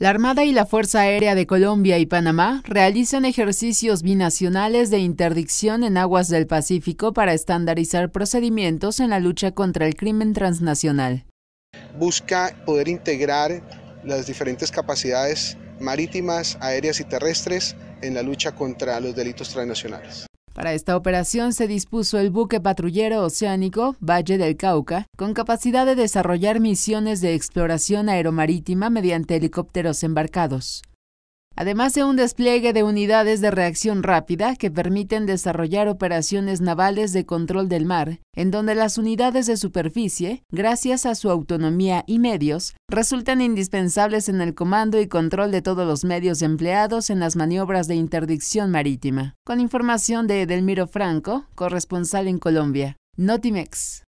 La Armada y la Fuerza Aérea de Colombia y Panamá realizan ejercicios binacionales de interdicción en aguas del Pacífico para estandarizar procedimientos en la lucha contra el crimen transnacional. Busca poder integrar las diferentes capacidades marítimas, aéreas y terrestres en la lucha contra los delitos transnacionales. Para esta operación se dispuso el buque patrullero oceánico Valle del Cauca, con capacidad de desarrollar misiones de exploración aeromarítima mediante helicópteros embarcados además de un despliegue de unidades de reacción rápida que permiten desarrollar operaciones navales de control del mar, en donde las unidades de superficie, gracias a su autonomía y medios, resultan indispensables en el comando y control de todos los medios empleados en las maniobras de interdicción marítima. Con información de Edelmiro Franco, corresponsal en Colombia. Notimex.